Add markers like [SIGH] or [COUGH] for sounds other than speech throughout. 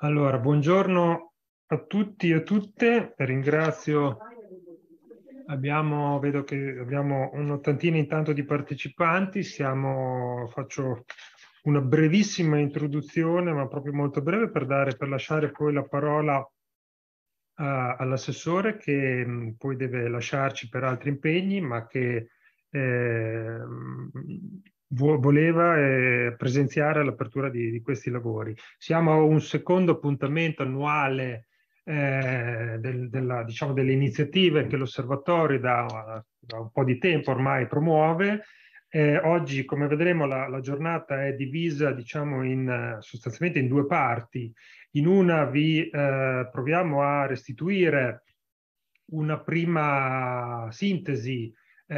Allora, buongiorno a tutti e a tutte, ringrazio, abbiamo, vedo che abbiamo un'ottantina intanto di partecipanti, Siamo, faccio una brevissima introduzione, ma proprio molto breve, per, dare, per lasciare poi la parola uh, all'assessore che mh, poi deve lasciarci per altri impegni, ma che eh, voleva eh, presenziare l'apertura di, di, questi lavori. Siamo a un secondo appuntamento annuale eh, del, della, diciamo, delle iniziative che l'osservatorio da, da, un po' di tempo ormai promuove. Eh, oggi, come vedremo, la, la giornata è divisa diciamo, in, sostanzialmente in due parti. In una vi eh, proviamo a restituire una prima sintesi eh,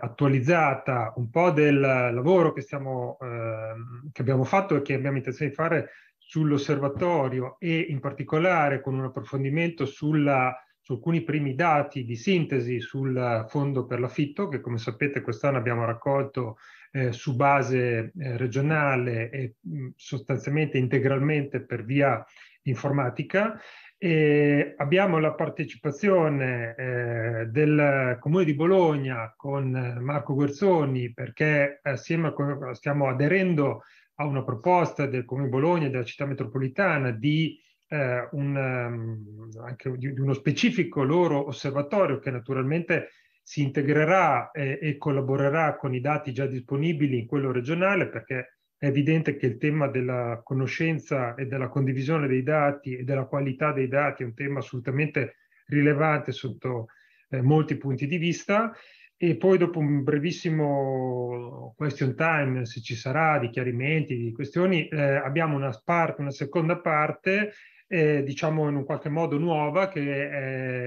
attualizzata un po' del lavoro che, stiamo, eh, che abbiamo fatto e che abbiamo intenzione di fare sull'osservatorio e in particolare con un approfondimento sulla, su alcuni primi dati di sintesi sul fondo per l'affitto che come sapete quest'anno abbiamo raccolto eh, su base eh, regionale e mh, mm, sostanzialmente integralmente per via informatica e abbiamo la partecipazione eh, del Comune di Bologna con Marco Guerzoni perché assieme a, stiamo aderendo a una proposta del Comune di Bologna e della città metropolitana di, eh, un, ehm, anche di, di uno specifico loro osservatorio che naturalmente si integrerà e, e collaborerà con i dati già disponibili in quello regionale perché è evidente che il tema della conoscenza e della condivisione dei dati e della qualità dei dati è un tema assolutamente rilevante sotto eh, molti punti di vista e poi dopo un brevissimo question time, se ci sarà, di chiarimenti, di questioni, eh, abbiamo una, parte, una seconda parte, eh, diciamo in un qualche modo nuova, che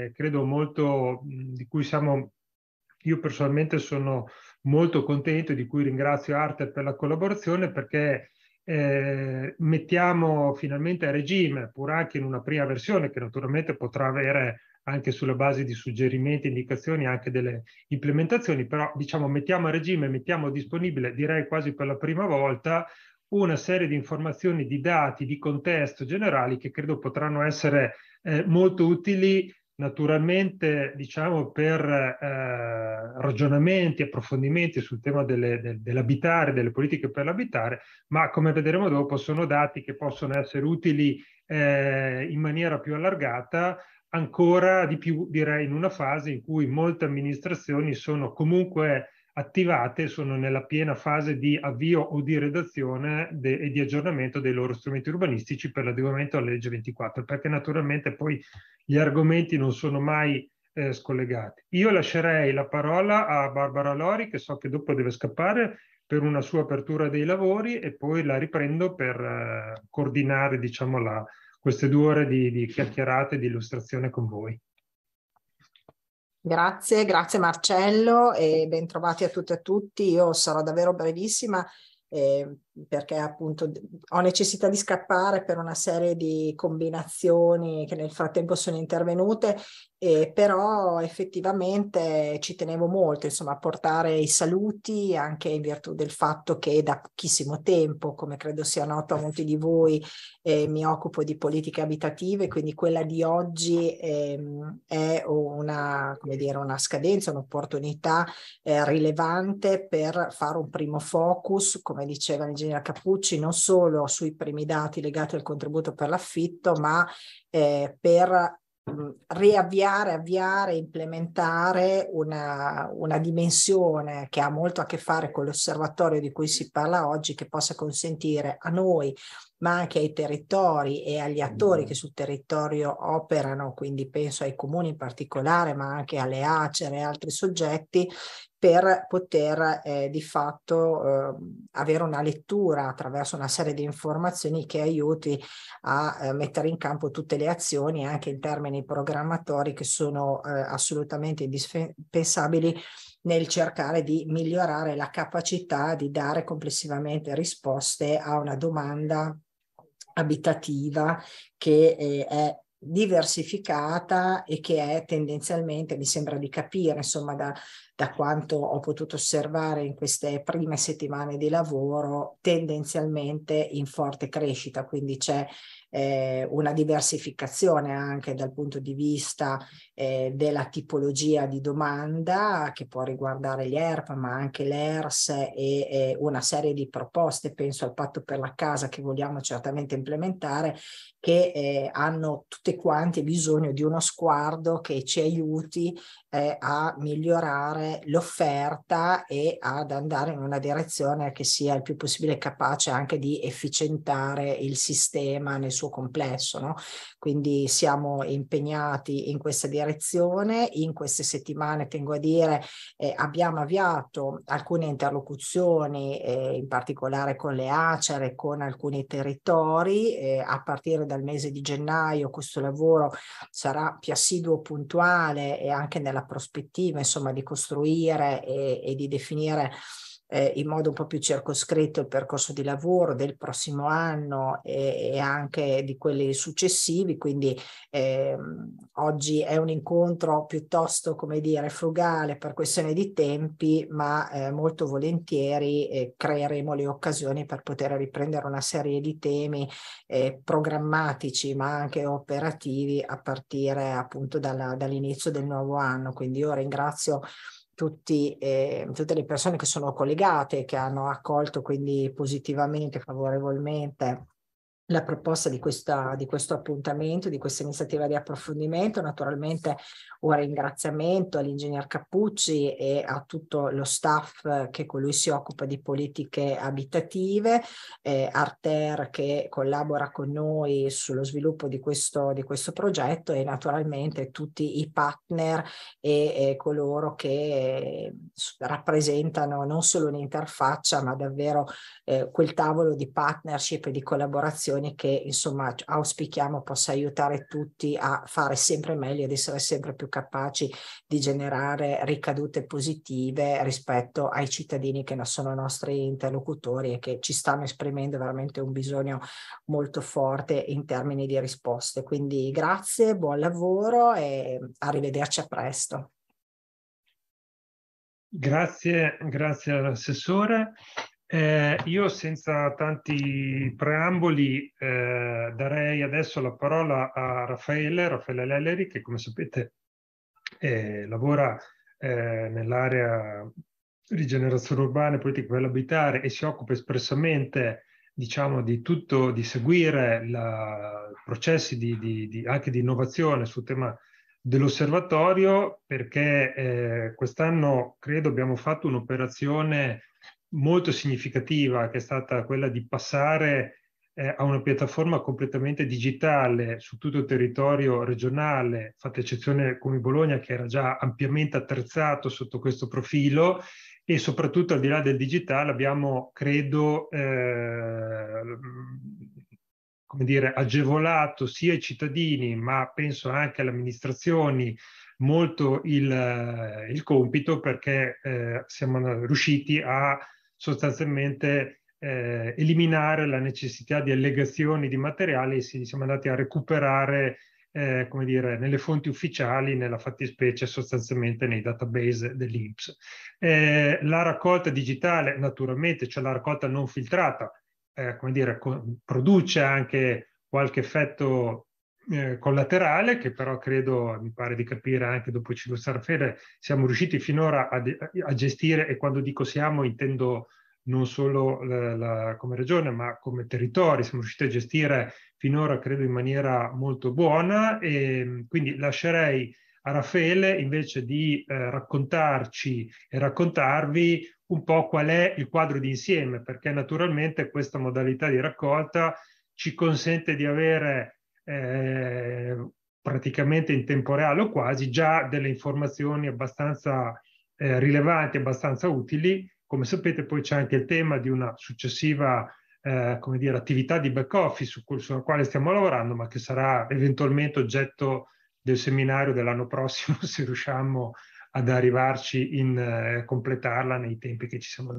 è, credo molto, di cui siamo, io personalmente sono molto contento, di cui ringrazio Arte per la collaborazione, perché eh, mettiamo finalmente a regime, pur anche in una prima versione, che naturalmente potrà avere anche sulla base di suggerimenti, indicazioni, anche delle implementazioni, però diciamo mettiamo a regime, mettiamo disponibile, direi quasi per la prima volta, una serie di informazioni, di dati, di contesto generali che credo potranno essere eh, molto utili Naturalmente, diciamo, per eh, ragionamenti, approfondimenti sul tema delle, de, dell'abitare, delle politiche per l'abitare, ma come vedremo dopo sono dati che possono essere utili eh, in maniera più allargata, ancora di più direi in una fase in cui molte amministrazioni sono comunque attivate sono nella piena fase di avvio o di redazione de- e di aggiornamento dei loro strumenti urbanistici per l'adeguamento alla legge 24, perché naturalmente poi gli argomenti non sono mai eh, scollegati. Io lascerei la parola a Barbara Lori, che so che dopo deve scappare per una sua apertura dei lavori e poi la riprendo per eh, coordinare diciamo, la, queste due ore di, di chiacchierate e di illustrazione con voi. Grazie, grazie Marcello e bentrovati a tutte e a tutti. Io sarò davvero brevissima. Eh, perché appunto ho necessità di scappare per una serie di combinazioni che nel frattempo sono intervenute, eh, però effettivamente ci tenevo molto insomma, a portare i saluti anche in virtù del fatto che da pochissimo tempo, come credo sia noto a molti di voi, eh, mi occupo di politiche abitative, quindi quella di oggi eh, è una, dire, una, scadenza, un'opportunità eh, rilevante per fare un primo focus, come diceva il Virginia eh, Cappucci non solo sui primi dati legati al contributo per l'affitto, ma eh, per riavviare, avviare, implementare una, una dimensione che ha molto a che fare con l'osservatorio di cui si parla oggi, che possa consentire a noi ma anche ai territori e agli attori che sul territorio operano, quindi penso ai comuni in particolare, ma anche alle ACER e altri soggetti, per poter eh, di fatto eh, avere una lettura attraverso una serie di informazioni che aiuti a eh, mettere in campo tutte le azioni anche in termini programmatori che sono eh, assolutamente indispensabili nel cercare di migliorare la capacità di dare complessivamente risposte a una domanda abitativa che eh, è diversificata e che è tendenzialmente, mi sembra di capire, insomma, da, da, quanto ho potuto osservare in queste prime settimane di lavoro, tendenzialmente in forte crescita, quindi c'è eh, una diversificazione anche dal punto di vista eh, della tipologia di domanda che può riguardare gli ERP, ma anche l'ERS e, e una serie di proposte, penso al patto per la casa che vogliamo certamente implementare, che eh, hanno tutte quante bisogno di uno sguardo che ci aiuti eh, a migliorare l'offerta e ad andare in una direzione che sia il più possibile capace anche di efficientare il sistema nel suo complesso. No? Quindi siamo impegnati in questa direzione direzione. In queste settimane, tengo a dire, eh, abbiamo avviato alcune interlocuzioni, eh, in particolare con le ACER e con alcuni territori. Eh, a partire dal mese di gennaio questo lavoro sarà più assiduo, puntuale e anche nella prospettiva, insomma, di costruire e, e di definire eh, in modo un po' più circoscritto il percorso di lavoro del prossimo anno e, e anche di quelli successivi, quindi ehm, oggi è un incontro piuttosto, come dire, frugale per questione di tempi, ma eh, molto volentieri eh, creeremo le occasioni per poter riprendere una serie di temi eh, programmatici ma anche operativi a partire appunto dalla, dall'inizio del nuovo anno. Quindi io ringrazio tutti, eh, tutte le persone che sono collegate, che hanno accolto quindi positivamente, favorevolmente la proposta di, questa, di, questo appuntamento, di questa iniziativa di approfondimento. Naturalmente un ringraziamento all'ingegner Cappucci e a tutto lo staff che con lui si occupa di politiche abitative, eh, Arter che collabora con noi sullo sviluppo di questo, di questo progetto e naturalmente tutti i partner e, e coloro che eh, rappresentano non solo un'interfaccia ma davvero eh, quel tavolo di partnership e di collaborazione lezioni che insomma auspichiamo possa aiutare tutti a fare sempre meglio, ad essere sempre più capaci di generare ricadute positive rispetto ai cittadini che sono i nostri interlocutori e che ci stanno esprimendo veramente un bisogno molto forte in termini di risposte. Quindi grazie, buon lavoro e arrivederci a presto. Grazie, grazie all'assessore. Eh, io senza tanti preamboli eh, darei adesso la parola a Raffaele, Raffaele Lelleri, che come sapete eh, lavora eh, nell'area rigenerazione urbana e politica per l'abitare e si occupa espressamente diciamo di tutto, di seguire la, processi di, di, di, anche di innovazione sul tema dell'osservatorio perché eh, quest'anno credo abbiamo fatto un'operazione molto significativa che è stata quella di passare eh, a una piattaforma completamente digitale su tutto il territorio regionale, fatta eccezione come Bologna che era già ampiamente attrezzato sotto questo profilo e soprattutto al di là del digitale abbiamo, credo, eh, come dire, agevolato sia i cittadini ma penso anche alle amministrazioni molto il, eh, il compito perché eh, siamo riusciti a sostanzialmente eh, eliminare la necessità di allegazioni di materiali, si, siamo andati a recuperare eh, come dire, nelle fonti ufficiali, nella fattispecie sostanzialmente nei database dell'INPS. Eh, la raccolta digitale, naturalmente, cioè la raccolta non filtrata, eh, come dire, produce anche qualche effetto eh, collaterale che però credo, mi pare di capire anche dopo Ciro Sarfede, siamo riusciti finora a, a, gestire e quando dico siamo intendo non solo la, la, come regione ma come territori, siamo riusciti a gestire finora credo in maniera molto buona e quindi lascerei a Raffaele invece di eh, raccontarci e raccontarvi un po' qual è il quadro di insieme perché naturalmente questa modalità di raccolta ci consente di avere eh, praticamente in tempo reale o quasi già delle informazioni abbastanza eh, rilevanti, abbastanza utili. Come sapete poi c'è anche il tema di una successiva eh, come dire, attività di back office su cui, sulla quale stiamo lavorando, ma che sarà eventualmente oggetto del seminario dell'anno prossimo [LAUGHS] se riusciamo ad arrivarci in eh, completarla nei tempi che ci siamo dati.